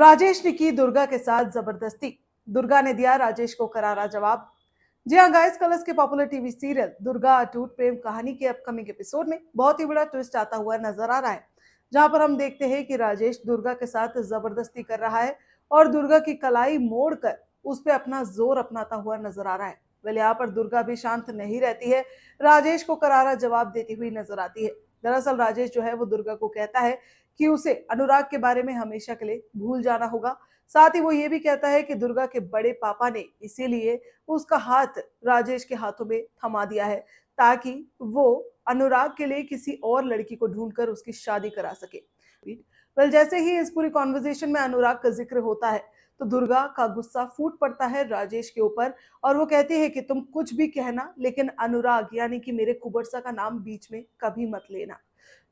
राजेश ने की दुर्गा के साथ जबरदस्ती दुर्गा ने दिया राजेश को करारा जवाब जी हाँ गाइस कलर्स के popular TV serial Durga Atoot Prem कहानी के अपकमिंग एपिसोड में बहुत ही बड़ा ट्विस्ट आता हुआ नजर आ रहा है जहां पर हम देखते हैं कि राजेश दुर्गा के साथ जबरदस्ती कर रहा है और दुर्गा की कलाई मोड़ कर उस पर अपना जोर अपनाता हुआ नजर आ रहा है वाले यहाँ पर दुर्गा भी शांत नहीं रहती है राजेश को करारा जवाब देती हुई नजर आती है दरअसल राजेश जो है वो दुर्गा को कहता है कि उसे अनुराग के बारे में हमेशा के लिए भूल जाना होगा साथ ही वो ये भी कहता है कि दुर्गा के बड़े पापा ने इसीलिए उसका हाथ राजेश के हाथों में थमा दिया है ताकि वो अनुराग के लिए किसी और लड़की को ढूंढकर उसकी शादी करा सके वेल जैसे ही इस पूरी कॉन्वर्जेशन में अनुराग का जिक्र होता है तो दुर्गा का गुस्सा फूट पड़ता है राजेश के ऊपर और वो कहती है कि तुम कुछ भी कहना लेकिन अनुराग यानी कि मेरे कुबरसा का नाम बीच में कभी मत लेना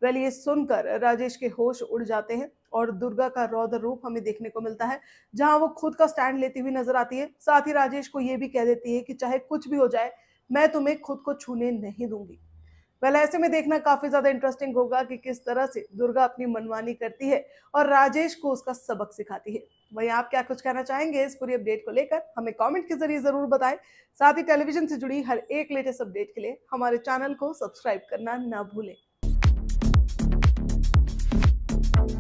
वेल ये सुनकर राजेश के होश उड़ जाते हैं और दुर्गा का रौद्र रूप हमें देखने को मिलता है जहां वो खुद का स्टैंड लेती हुई नजर आती है साथ ही राजेश को ये भी कह देती है कि चाहे कुछ भी हो जाए मैं तुम्हें खुद को छूने नहीं दूंगी पहले ऐसे में देखना काफी ज्यादा इंटरेस्टिंग होगा कि किस तरह से दुर्गा अपनी मनमानी करती है और राजेश को उसका सबक सिखाती है वहीं आप क्या कुछ कहना चाहेंगे इस पूरी अपडेट को लेकर हमें कमेंट के जरिए जरूर बताएं साथ ही टेलीविजन से जुड़ी हर एक लेटेस्ट अपडेट के लिए हमारे चैनल को सब्सक्राइब करना ना भूलें